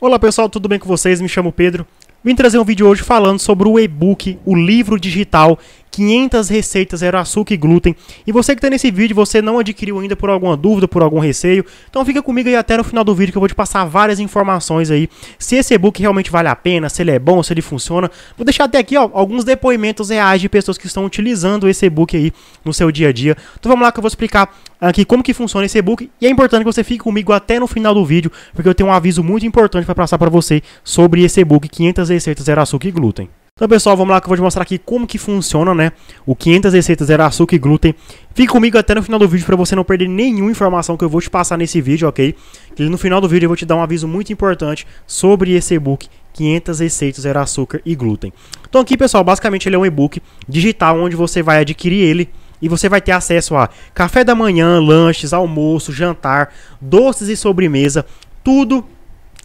Olá pessoal, tudo bem com vocês? Me chamo Pedro. Vim trazer um vídeo hoje falando sobre o e-book, o livro digital 500 receitas zero açúcar e glúten. E você que está nesse vídeo, você não adquiriu ainda por alguma dúvida, por algum receio, então fica comigo aí até o final do vídeo que eu vou te passar várias informações aí. Se esse e-book realmente vale a pena, se ele é bom, se ele funciona. Vou deixar até aqui ó, alguns depoimentos reais de pessoas que estão utilizando esse e-book aí no seu dia a dia. Então vamos lá que eu vou explicar aqui como que funciona esse e-book. E é importante que você fique comigo até no final do vídeo, porque eu tenho um aviso muito importante para passar para você sobre esse e-book 500 receitas zero açúcar e glúten. Então, pessoal, vamos lá que eu vou te mostrar aqui como que funciona, né? O 500 receitas era açúcar e glúten. Fique comigo até no final do vídeo para você não perder nenhuma informação que eu vou te passar nesse vídeo, ok? Que no final do vídeo eu vou te dar um aviso muito importante sobre esse e-book 500 receitas era açúcar e glúten. Então aqui, pessoal, basicamente ele é um e-book digital onde você vai adquirir ele e você vai ter acesso a café da manhã, lanches, almoço, jantar, doces e sobremesa, tudo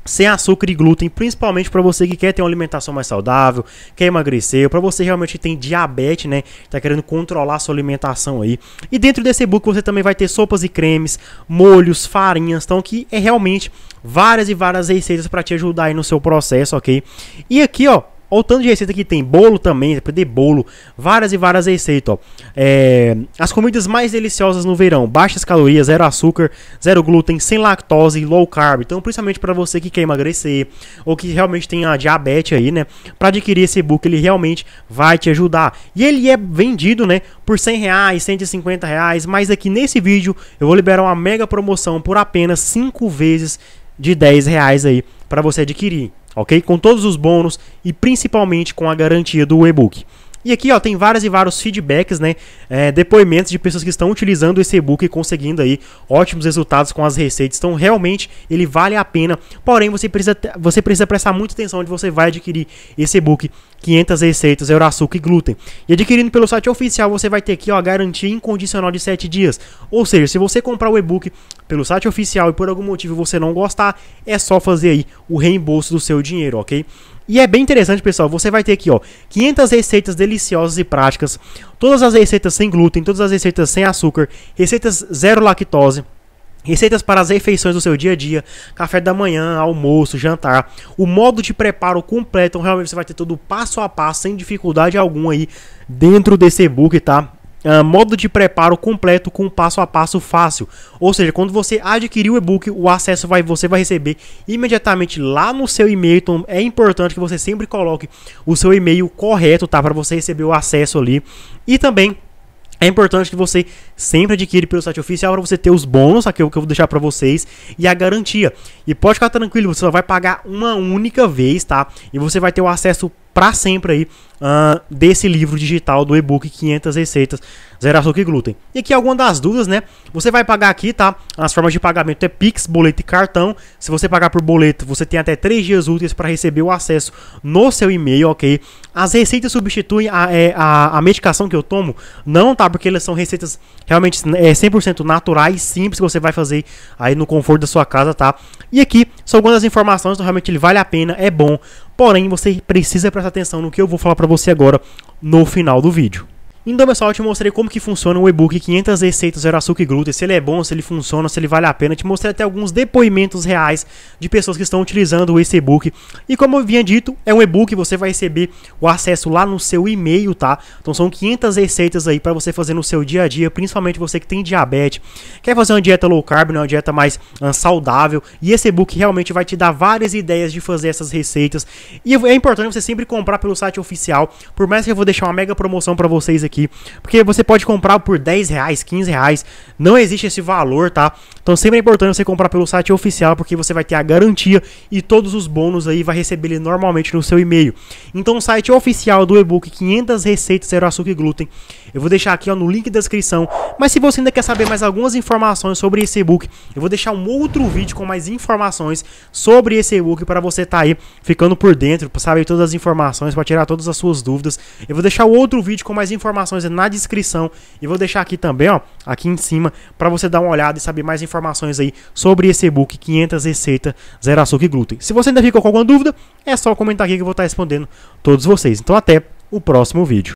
sem açúcar e glúten, principalmente para você que quer ter uma alimentação mais saudável, quer emagrecer, para você realmente que tem diabetes, né, tá querendo controlar a sua alimentação aí. E dentro desse book você também vai ter sopas e cremes, molhos, farinhas, então que é realmente várias e várias receitas para te ajudar aí no seu processo, OK? E aqui, ó, Olha o tanto de receita que tem. Bolo também, você é pode bolo. Várias e várias receitas, ó. É, as comidas mais deliciosas no verão. Baixas calorias, zero açúcar, zero glúten, sem lactose, low carb. Então, principalmente para você que quer emagrecer ou que realmente tem a diabetes aí, né? Para adquirir esse book, ele realmente vai te ajudar. E ele é vendido, né? Por 100 reais, 150 reais. Mas aqui nesse vídeo, eu vou liberar uma mega promoção por apenas 5 vezes de 10 reais aí para você adquirir ok? Com todos os bônus e principalmente com a garantia do e-book. E aqui ó, tem vários e vários feedbacks, né? É, depoimentos de pessoas que estão utilizando esse e-book e conseguindo aí ótimos resultados com as receitas. Então, realmente, ele vale a pena. Porém, você precisa, você precisa prestar muita atenção onde você vai adquirir esse e-book. 500 receitas, zero açúcar e glúten. E adquirindo pelo site oficial, você vai ter aqui ó, a garantia incondicional de 7 dias. Ou seja, se você comprar o e-book pelo site oficial e por algum motivo você não gostar, é só fazer aí o reembolso do seu dinheiro, ok? E é bem interessante, pessoal. Você vai ter aqui, ó, 500 receitas deliciosas e práticas, todas as receitas sem glúten, todas as receitas sem açúcar, receitas zero lactose, Receitas para as refeições do seu dia a dia, café da manhã, almoço, jantar, o modo de preparo completo, então realmente você vai ter tudo passo a passo, sem dificuldade alguma aí dentro desse e-book, tá? Uh, modo de preparo completo com passo a passo fácil. Ou seja, quando você adquirir o e-book, o acesso vai você vai receber imediatamente lá no seu e-mail. Então é importante que você sempre coloque o seu e-mail correto, tá, para você receber o acesso ali. E também é importante que você sempre adquire pelo site oficial para você ter os bônus, aqui o que eu vou deixar para vocês, e a garantia. E pode ficar tranquilo, você só vai pagar uma única vez, tá? E você vai ter o acesso para sempre aí uh, desse livro digital do e-book 500 receitas zero açúcar e glúten. E aqui alguma das dúvidas, né? Você vai pagar aqui, tá? As formas de pagamento é Pix, boleto e cartão. Se você pagar por boleto, você tem até 3 dias úteis para receber o acesso no seu e-mail, ok? As receitas substituem a, é, a, a medicação que eu tomo? Não, tá? Porque elas são receitas realmente é, 100% naturais, simples, que você vai fazer aí no conforto da sua casa, tá? E aqui são algumas das informações, então realmente ele vale a pena, é bom. Porém, você precisa prestar atenção no que eu vou falar para você agora no final do vídeo. Então, pessoal, eu te mostrei como que funciona o e-book 500 receitas e glúten. se ele é bom, se ele funciona, se ele vale a pena. Eu te mostrei até alguns depoimentos reais de pessoas que estão utilizando esse e-book. E como eu vinha dito, é um e-book, você vai receber o acesso lá no seu e-mail, tá? Então são 500 receitas aí para você fazer no seu dia a dia, principalmente você que tem diabetes, quer fazer uma dieta low carb, né, uma dieta mais uh, saudável, e esse e-book realmente vai te dar várias ideias de fazer essas receitas. E é importante você sempre comprar pelo site oficial, por mais que eu vou deixar uma mega promoção para vocês aqui aqui. Porque você pode comprar por 10 reais, 15 reais. Não existe esse valor, tá? Então sempre é importante você comprar pelo site oficial, porque você vai ter a garantia e todos os bônus aí vai receber ele normalmente no seu e-mail. Então o site oficial do e-book 500 receitas zero açúcar e glúten. Eu vou deixar aqui ó, no link da descrição. Mas se você ainda quer saber mais algumas informações sobre esse e-book, eu vou deixar um outro vídeo com mais informações sobre esse e-book para você estar tá aí ficando por dentro, para saber todas as informações, para tirar todas as suas dúvidas. Eu vou deixar outro vídeo com mais informações informações na descrição e vou deixar aqui também, ó, aqui em cima, para você dar uma olhada e saber mais informações aí sobre esse e-book 500 receitas zero açúcar e glúten. Se você ainda ficou com alguma dúvida, é só comentar aqui que eu vou estar respondendo todos vocês. Então até o próximo vídeo.